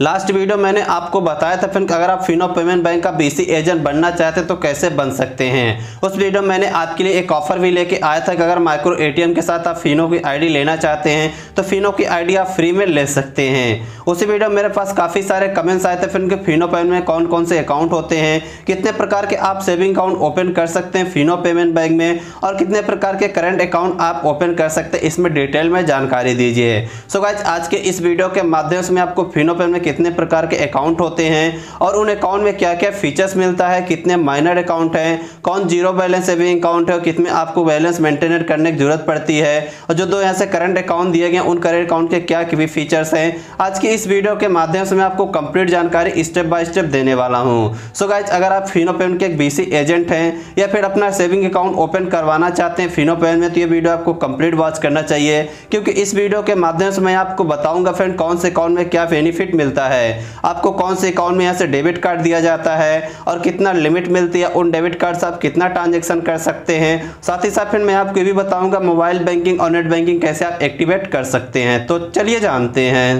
last video मैंने आपको बताया था फिर अगर आप फिनो पेमेंट बैंक का बीसी एजेंट बनना चाहते हैं तो कैसे बन सकते हैं उस वीडियो मैंने आपके लिए एक ऑफर भी लेके आया था कि अगर माइक्रो एटीएम के साथ आप फिनो की आईडी लेना चाहते हैं तो फिनो की आईडी आप फ्री में ले सकते हैं उसी वीडियो में मेरे पास काफ़ी सारे कमेंट्स आए थे फिर उनके फिनो पेमेंट में कौन कौन से अकाउंट होते हैं कितने प्रकार के आप सेविंग अकाउंट ओपन कर सकते हैं फिनो पेमेंट बैंक में और कितने प्रकार के करंट अकाउंट आप ओपन कर सकते हैं इसमें डिटेल में जानकारी दीजिए सो गाइज आज के इस वीडियो के माध्यम से मैं आपको फिनो पेमेंट कितने प्रकार के अकाउंट होते हैं और उन अकाउंट में क्या क्या फीचर्स मिलता है कितने माइनर अकाउंट हैं कौन जीरो बैलेंस सेविंग अकाउंट है और कितने आपको बैलेंस मेंटेन करने की जरूरत पड़ती है और जो दो यहाँ से करंट अकाउंट दिए गए उन करेंट अकाउंट के क्या भी फीचर्स हैं आज की इस वीडियो के माध्यम से मैं आपको कंप्लीट जानकारी स्टेप बाय स्टेप देने वाला हूँ सो गाइज अगर आप फिनो पेमेंट के एक बीसी एजेंट हैं या फिर अपना सेविंग अकाउंट ओपन करवाना चाहते हैं फिनो पेमेंट में तो ये वीडियो आपको कंप्लीट वॉच करना चाहिए क्योंकि इस वीडियो के माध्यम से मैं आपको बताऊंगा फ्रेंड कौन से अकाउंट में क्या बेनिफिट मिलता मिलता है आपको कौन से अकाउंट में यहाँ से डेबिट कार्ड दिया जाता है और कितना लिमिट मिलती है उन डेबिट कार्ड से आप कितना ट्रांजेक्शन कर सकते हैं साथ ही साथ फिर मैं आपको ये भी बताऊँगा मोबाइल बैंकिंग और नेट बैंकिंग कैसे आप एक्टिवेट कर सकते हैं तो चलिए जानते हैं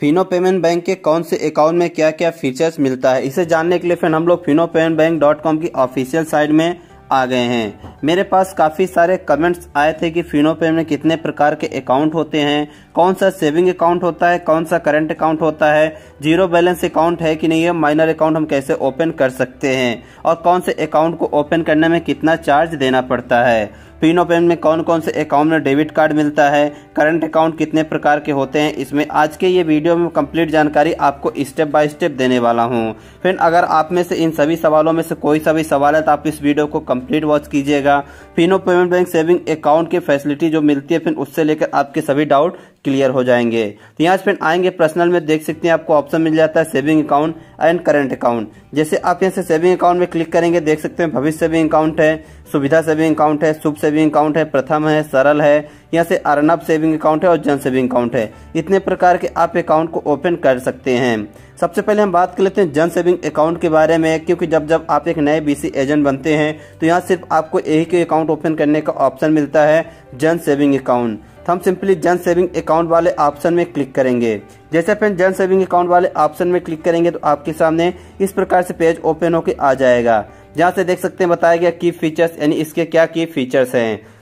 फिनो पेमेंट बैंक के कौन से अकाउंट में क्या क्या फीचर्स मिलता है इसे जानने के लिए फिर हम लोग Fino payment bank dot com की ऑफिशियल साइट में आ गए हैं मेरे पास काफ़ी सारे कमेंट्स आए थे कि फिनो पे में कितने प्रकार के अकाउंट होते हैं कौन सा सेविंग अकाउंट होता है कौन सा करंट अकाउंट होता है जीरो बैलेंस अकाउंट है कि नहीं है माइनर अकाउंट हम कैसे ओपन कर सकते हैं और कौन से अकाउंट को ओपन करने में कितना चार्ज देना पड़ता है पिन ओपन में कौन कौन से अकाउंट में डेबिट कार्ड मिलता है करंट अकाउंट कितने प्रकार के होते हैं इसमें आज के ये वीडियो में कंप्लीट जानकारी आपको स्टेप बाय स्टेप देने वाला हूँ फिर अगर आप में से इन सभी सवालों में से कोई सा भी सवाल है तो आप इस वीडियो को कंप्लीट वॉच कीजिएगा Fino payment bank saving account की फैसिलिटी जो मिलती है फिर उससे लेकर आपके सभी डाउट क्लियर हो जाएंगे तो यहाँ फ्रेंड आएंगे पर्सनल में देख सकते हैं आपको ऑप्शन मिल जाता है saving account and current account जैसे आप यहाँ से सेविंग अकाउंट में क्लिक करेंगे देख सकते हैं भविष्य सेविंग अकाउंट है सुविधा सेविंग अकाउंट है शुभ सेविंग अकाउंट है प्रथम है सरल है यहाँ से अर्नब सेविंग अकाउंट है और जन सेविंग अकाउंट है इतने प्रकार के आप अकाउंट को ओपन कर सकते हैं सबसे पहले हम बात कर लेते हैं जन सेविंग अकाउंट के बारे में क्योंकि जब जब आप एक नए बीसी एजेंट बनते हैं तो यहाँ सिर्फ आपको एक के अकाउंट ओपन करने का ऑप्शन मिलता है जन सेविंग अकाउंट तो हम सिंपली जन सेविंग अकाउंट वाले ऑप्शन में क्लिक करेंगे जैसे फिर जन सेविंग अकाउंट वाले ऑप्शन में क्लिक करेंगे तो आपके सामने इस प्रकार से पेज ओपन होकर आ जाएगा जहाँ से देख सकते हैं बताया गया की फीचर्स यानी इसके क्या की फीचर्स हैं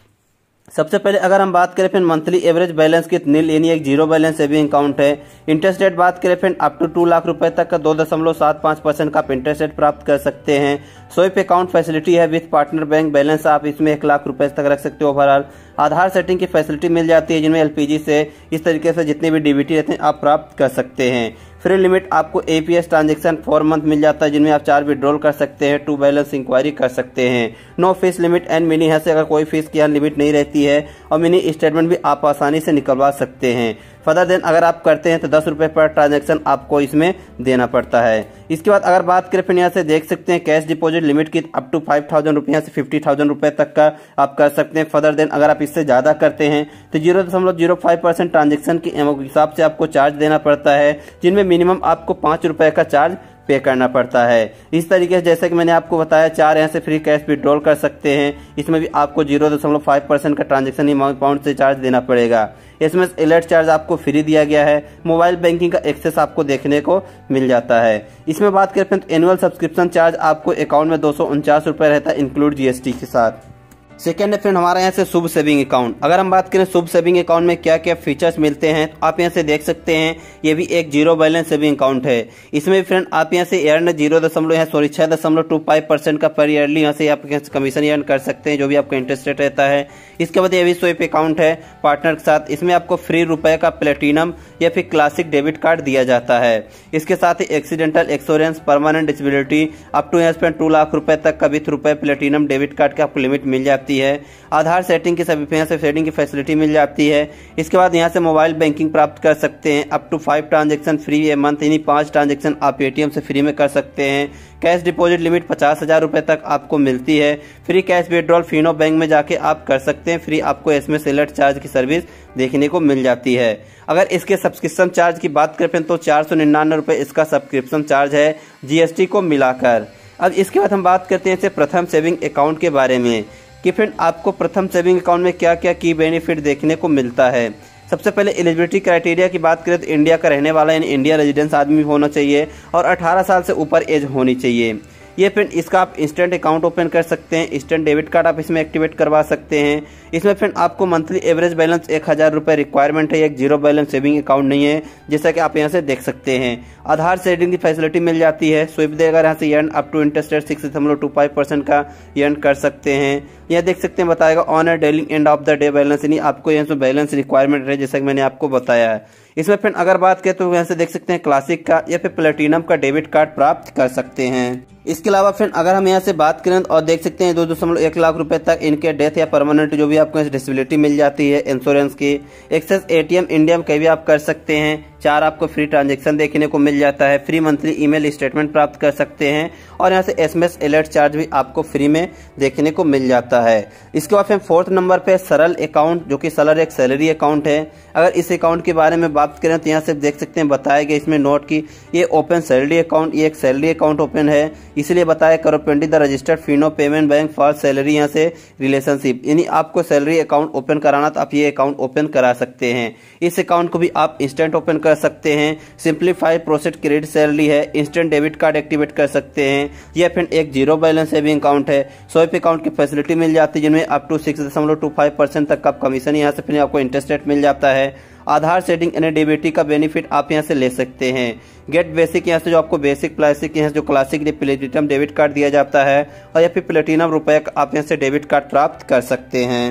सबसे पहले अगर हम बात करें फिर मंथली एवरेज बैलेंस की तो नील यानी एक जीरो बैलेंस सेविंग अकाउंट है इंटरेस्ट रेट बात करें फिर अप टू टू लाख रुपए तक का दो दशमलव सात पांच परसेंट का आप इंटरेस्ट रेट प्राप्त कर सकते हैं स्वयप अकाउंट फैसिलिटी है विथ पार्टनर बैंक बैलेंस आप इसमें एक लाख रुपए तक रख सकते हो ओवरऑल आधार सेटिंग की फैसिलिटी मिल जाती है जिनमें एलपीजी से इस तरीके से जितने भी डीबीटी रहते हैं आप प्राप्त कर सकते हैं फ्री लिमिट आपको A P S transaction for month मिल जाता है जिनमें आप चार विड्रॉल कर सकते हैं टू बैलेंस इंक्वायरी कर सकते हैं no fees limit and mini है से अगर कोई फीस की लिमिट नहीं रहती है और मिनी स्टेटमेंट भी आप आसानी से निकलवा सकते हैं फर्दर देन अगर आप करते हैं तो दस रुपये पर ट्रांजेक्शन आपको इसमें देना पड़ता है इसके बाद अगर बात करें फिर यहाँ से देख सकते हैं कैश डिपॉजिट लिमिट की अप टू फाइव थाउजेंड रुपये से फिफ्टी थाउजेंड रुपये तक का आप कर सकते हैं फर्दर देन अगर आप इससे ज़्यादा करते हैं तो जीरो दशमलव जीरो फाइव परसेंट ट्रांजेक्शन के हिसाब से आपको चार्ज देना पड़ता है जिनमें मिनिमम आपको पाँच रुपये का चार्ज पे करना पड़ता है इस तरीके से जैसे कि मैंने आपको बताया चार यहाँ से फ्री कैश विड्रॉल कर सकते हैं इसमें भी आपको जीरो दशमलव फाइव परसेंट का ट्रांजेक्शन अमाउंट से चार्ज देना पड़ेगा इसमें अलर्ट चार्ज आपको फ्री दिया गया है मोबाइल बैंकिंग का एक्सेस आपको देखने को मिल जाता है इसमें बात करते हैं तो एनुअल सब्सक्रिप्शन चार्ज आपको अकाउंट में दो सौ रहता है इंक्लूड जीएसटी के साथ सेकेंड फ्रेंड हमारे यहाँ से शुभ सेविंग अकाउंट अगर हम बात करें शुभ सेविंग अकाउंट में क्या क्या फीचर्स मिलते हैं तो आप यहाँ से देख सकते हैं ये भी एक जीरो बैलेंस सेविंग अकाउंट है इसमें फ्रेंड आप यहाँ से एयरन जीरो दशमलव यहाँ सॉरी छह दशमलव टू फाइव परसेंट का पर ईयरली यहाँ से आप कमीशन एयर कर सकते हैं जो भी आपका इंटरेस्ट रेट रहता है इसके बाद ये भी स्वेप अकाउंट है पार्टनर के साथ इसमें आपको फ्री रुपये का प्लेटिनम या फिर क्लासिक डेबिट कार्ड दिया जाता है इसके साथ ही accidental insurance permanent disability up to यहाँ टू लाख रुपये तक का भी रुपये प्लेटिनम डेबिट कार्ड का आपको लिमिट मिल जाता जाती है आधार सेटिंग की सभी यहाँ से सेटिंग की फैसिलिटी मिल जाती है इसके बाद यहाँ से मोबाइल बैंकिंग प्राप्त कर सकते हैं up to five transaction free a month यानी पाँच ट्रांजेक्शन आप ए से फ्री में कर सकते हैं कैश डिपॉजिट लिमिट पचास हज़ार रुपये तक आपको मिलती है free cash withdrawal Fino bank में जाके आप कर सकते हैं फ्री आपको इसमें सेलर चार्ज की सर्विस देखने को मिल जाती है अगर इसके सब्सक्रिप्शन चार्ज की बात करें तो चार सौ निन्यानवे रुपये इसका सब्सक्रिप्शन चार्ज है जीएसटी को मिलाकर अब इसके बाद हम बात करते हैं इसे प्रथम सेविंग अकाउंट के बारे में कि फ्रेंड आपको प्रथम सेविंग अकाउंट में क्या क्या की बेनिफिट देखने को मिलता है सबसे पहले एलिजिबिलिटी क्राइटेरिया की बात करें तो इंडिया का रहने वाला यानी इंडिया रेजिडेंस आदमी होना चाहिए और 18 साल से ऊपर एज होनी चाहिए ये फ्रेंड इसका आप इंस्टेंट अकाउंट ओपन कर सकते हैं इंस्टेंट डेबिट कार्ड आप इसमें एक्टिवेट करवा सकते हैं इसमें फ्रेंड आपको मंथली एवरेज बैलेंस एक हज़ार रुपये रिक्वायरमेंट है एक जीरो बैलेंस सेविंग अकाउंट नहीं है जैसा कि आप यहाँ से देख सकते हैं आधार सेटिंग की फैसिलिटी मिल जाती है स्विप देगा यहाँ से earn up to interest rate six दशमलव टू फाइव परसेंट का यर्न कर सकते हैं यह देख सकते हैं बताएगा on dealing end of the day balance यानी आपको यहाँ से बैलेंस रिक्वायरमेंट है जैसा कि मैंने आपको बताया है इसमें फिर अगर बात करें तो यहाँ से देख सकते हैं क्लासिक का या फिर प्लेटिनम का डेबिट कार्ड प्राप्त कर सकते हैं इसके अलावा फ्रेंड अगर हम यहाँ से बात करें और देख सकते हैं दो दशमलव एक लाख रुपए तक इनके डेथ या परमानेंट जो भी आपको डिसेबिलिटी मिल जाती है इंश्योरेंस की एक्सेस एटीएम इंडियम के भी आप कर सकते हैं चार आपको फ्री ट्रांजेक्शन देखने को मिल जाता है फ्री मंथली ईमेल स्टेटमेंट प्राप्त कर सकते हैं और यहाँ से एसएमएस अलर्ट चार्ज भी आपको फ्री में देखने को मिल जाता है इसके बाद फिर फोर्थ नंबर पे सरल अकाउंट जो कि सरल एक सैलरी अकाउंट है अगर इस अकाउंट के बारे में बात करें तो यहाँ से देख सकते हैं बताया गया इसमें नोट की ये ओपन सैलरी अकाउंट ये एक सैलरी अकाउंट ओपन है इसलिए बताया करो पेंडी the registered Fino payment bank for salary यहाँ से रिलेशनशिप यानी आपको सैलरी अकाउंट ओपन कराना तो आप ये अकाउंट ओपन करा सकते हैं इस अकाउंट को भी आप इंस्टेंट ओपन कर कर सकते हैं सिंप्लीफाई प्रोसेस क्रेडिट सैलरी है इंस्टेंट डेबिट कार्ड एक्टिवेट कर सकते हैं या फिर एक जीरो बैलेंस सेविंग अकाउंट है स्वैप अकाउंट की फैसिलिटी मिल जाती है जिनमें अप टू सिक्स दशमलव टू फाइव परसेंट तक का कमीशन यहाँ से फिर आपको इंटरेस्ट रेट मिल जाता है आधार सेटिंग एन डीबीटी का बेनिफिट आप यहाँ से ले सकते हैं गेट बेसिक यहाँ से जो आपको बेसिक प्लासिक यहाँ से जो क्लासिक प्लेटिनम डेबिट कार्ड दिया जाता है और या फिर प्लेटिनम रुपए आप यहाँ से डेबिट कार्ड प्राप्त कर सकते हैं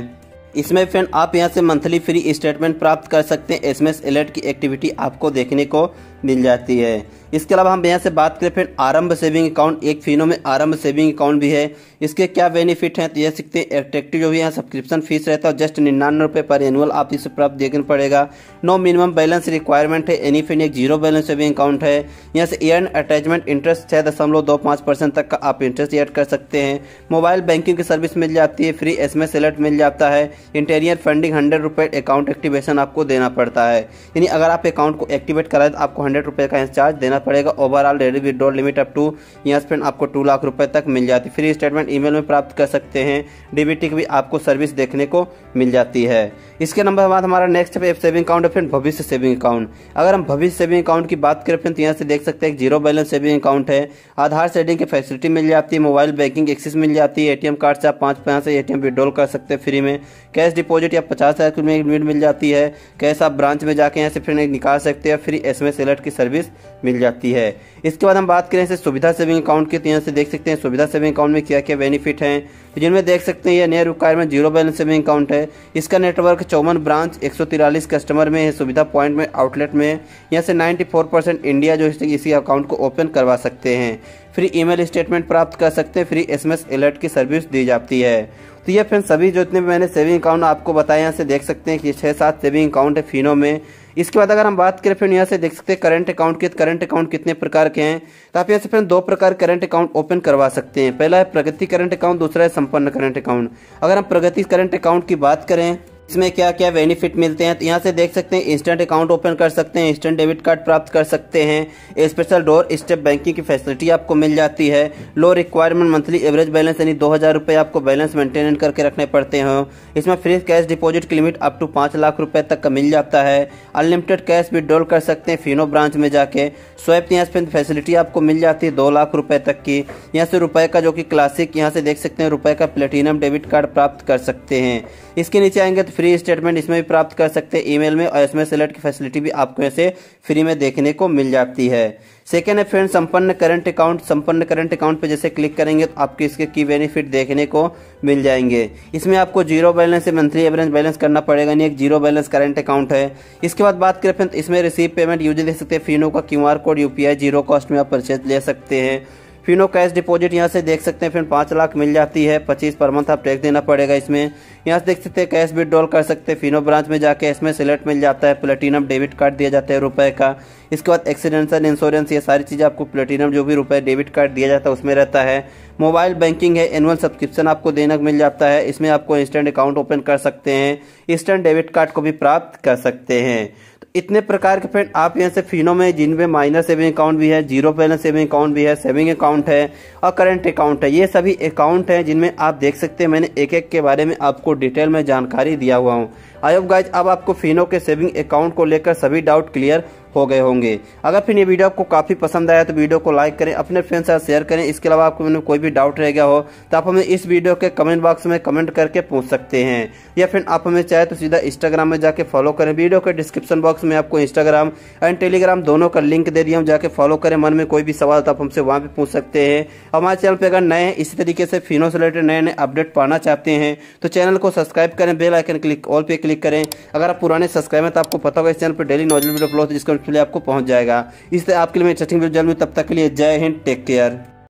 इसमें फ्रेंड आप यहाँ से मंथली फ्री स्टेटमेंट प्राप्त कर सकते हैं एसएमएस अलर्ट की एक्टिविटी आपको देखने को मिल जाती है इसके अलावा हम यहाँ से बात करें फिर आरंभ सेविंग अकाउंट एक फिनो में आरंभ सेविंग अकाउंट भी है इसके क्या बेनिफिट हैं तो ये सीखते हैं एट्रेक्टिव जो भी यहाँ सब्सक्रिप्शन फीस रहता है जस्ट निन्यानवे रुपये पर एनुअल आप इसे प्राप्त देखना पड़ेगा नो मिनिमम बैलेंस रिक्वायरमेंट है एनी फिन एक जीरो बैलेंस सेविंग अकाउंट है यहाँ से एयर अटैचमेंट इंटरेस्ट छः दशमलव दो पाँच परसेंट तक का आप इंटरेस्ट एड कर सकते हैं मोबाइल बैंकिंग की सर्विस मिल जाती है free S M S alert मिल जाता है इंटेरियर फंडिंग हंड्रेड रुपये अकाउंट एक्टिवेशन आपको देना पड़ता है यानी अगर आप अकाउंट को एक्टिवेट कराए तो आपको हंड्रेड रुपये का चार्ज देना पड़ेगा overall daily withdrawal limit up to से फ्रेंड आपको टू लाख रुपए तक मिल जाती है फ्री स्टेटमेंट ईमेल में प्राप्त कर सकते हैं डीबीटी की भी आपको सर्विस देखने को मिल जाती है इसके नंबर बाद हमारा नेक्स्ट है सेविंग अकाउंट है फ्रेंड भविष्य सेविंग अकाउंट अगर हम भविष्य सेविंग अकाउंट की बात करें फ्रेंड तो यहाँ से देख सकते हैं जीरो बैलेंस सेविंग अकाउंट है आधार सेटिंग की फैसिलिटी मिल जाती है मोबाइल बैंकिंग एक्सेस मिल जाती है एटीएम कार्ड से आप पाँच पाँच से ए टी कर सकते हैं फ्री में कैश डिपोजिट या पचास हज़ार की लिमिट मिल जाती है कैश आप ब्रांच में जाके यहाँ से फिर निकाल सकते हैं फ्री एस एम की सर्विस मिल जाती है इसके बाद हम बात करें इसे सुविधा सेविंग अकाउंट की तो यहाँ से देख सकते हैं सुविधा सेविंग अकाउंट में क्या क्या बेनिफिट हैं तो जिनमें देख सकते हैं यह नया requirement zero balance saving account है इसका नेटवर्क चौवन ब्रांच एक कस्टमर में है सुविधा पॉइंट में आउटलेट में यहाँ से 94 परसेंट इंडिया जो है इसी अकाउंट को ओपन करवा सकते हैं फ्री ईमेल स्टेटमेंट प्राप्त कर सकते हैं फ्री एसएमएस अलर्ट की सर्विस दी जाती है तो ये फ्रेंड सभी जो इतने मैंने सेविंग अकाउंट आपको बताया यहाँ से देख सकते हैं कि छः सात सेविंग अकाउंट है फिनो में इसके बाद अगर हम बात करें फिर यहाँ से देख सकते हैं करंट अकाउंट के करंट अकाउंट कितने प्रकार के हैं तो आप यहाँ से फ्रेंड दो प्रकार करंट अकाउंट ओपन करवा सकते हैं पहला है प्रगति करंट अकाउंट दूसरा है संपन्न करंट अकाउंट अगर हम प्रगति करंट अकाउंट की बात करें इसमें क्या क्या बेनिफिट मिलते हैं तो यहाँ से देख सकते हैं इंस्टेंट अकाउंट ओपन कर सकते हैं इंस्टेंट डेबिट कार्ड प्राप्त कर सकते हैं स्पेशल डोर स्टेप बैंकिंग की फैसिलिटी आपको मिल जाती है low requirement monthly average balance यानी दो हज़ार रुपये आपको बैलेंस मेंटेन करके रखने पड़ते हैं इसमें फ्री कैश डिपोजिट की लिमिट अप टू पाँच लाख रुपये तक का मिल जाता है अनलिमिटेड कैश विड्रॉल कर सकते हैं फिनो ब्रांच में जाके स्वैप यहाँ पे फैसिलिटी आपको मिल जाती है दो लाख रुपये तक की यहाँ से रुपये का जो कि क्लासिक यहाँ से देख सकते हैं रुपये का प्लेटिनम डेबिट कार्ड प्राप्त कर सकते हैं इसके नीचे आएंगे तो फ्री स्टेटमेंट इसमें भी प्राप्त कर सकते हैं ईमेल में और इसमें सेलेक्ट की फैसिलिटी भी आपको ऐसे फ्री में देखने को मिल जाती है सेकेंड है friend Sampann current account Sampann current account पर जैसे क्लिक करेंगे तो आपके इसके की बेनिफिट देखने को मिल जाएंगे इसमें आपको जीरो बैलेंस या मंथली एवरेज बैलेंस करना पड़ेगा नहीं एक जीरो बैलेंस करंट अकाउंट है इसके बाद बात करें फ्रेंड इसमें रिसीव पेमेंट यूज दे सकते हैं फिनो का Q code UPI zero cost में आप परचेज ले सकते हैं फिनो कैश डिपॉजिट यहाँ से देख सकते हैं फिर पाँच लाख मिल जाती है पच्चीस पर मंथ आप टैक्स देना पड़ेगा इसमें यहाँ से देख सकते हैं कैश विड्रॉल कर सकते हैं फिनो ब्रांच में जाके इसमें सिलेक्ट मिल जाता है प्लेटिनम डेबिट कार्ड दिया जाता है रुपए का इसके बाद एक्सीडेंशल इंश्योरेंस ये सारी चीज़ें आपको प्लेटिनम जो भी रुपए डेबिट कार्ड दिया जाता है उसमें रहता है मोबाइल बैंकिंग है एनुअल सब्सक्रिप्शन आपको देना मिल जाता है इसमें आपको इंस्टेंट अकाउंट ओपन कर सकते हैं इंस्टेंट डेबिट कार्ड को भी प्राप्त कर सकते हैं इतने प्रकार के फ्रेंड आप यहाँ से फिनो में जिनमें माइनर सेविंग अकाउंट भी है जीरो बैलेंस सेविंग अकाउंट भी है सेविंग अकाउंट है और करंट अकाउंट है ये सभी अकाउंट हैं जिनमें आप देख सकते हैं मैंने एक एक के बारे में आपको डिटेल में जानकारी दिया हुआ हूँ आई होप गाइज अब आपको फिनो के सेविंग अकाउंट को लेकर सभी डाउट क्लियर हो गए होंगे अगर फिर ये वीडियो आपको काफ़ी पसंद आया तो वीडियो को लाइक करें अपने फ्रेंड्स साथ शेयर करें इसके अलावा आपको मैंने कोई भी डाउट रह गया हो तो आप हमें इस वीडियो के कमेंट बॉक्स में कमेंट करके पूछ सकते हैं या फिर आप हमें चाहे तो सीधा इंस्टाग्राम में जाके फॉलो करें वीडियो के डिस्क्रिप्शन बॉक्स में आपको इंस्टाग्राम एंड टेलीग्राम दोनों का लिंक दे दिया हम जाके फॉलो करें मन में कोई भी सवाल तो आप हमसे वहाँ पर पूछ सकते हैं हमारे चैनल पर अगर नए इसी तरीके से फिनो से रिलेटेड नए नए अपडेट पाना चाहते हैं तो चैनल को सब्सक्राइब करें बेल आइकन क्लिक ऑल पे क्लिक करें अगर आप पुराने सब्सक्राइब हैं तो आपको पता होगा इस चैनल पर डेली नॉलेज वीडियो अपलोड जिसको सबसे आपको पहुंच जाएगा इससे आपके लिए मैं इंटरेस्टिंग जल्द तब तक के लिए जय हिंद टेक केयर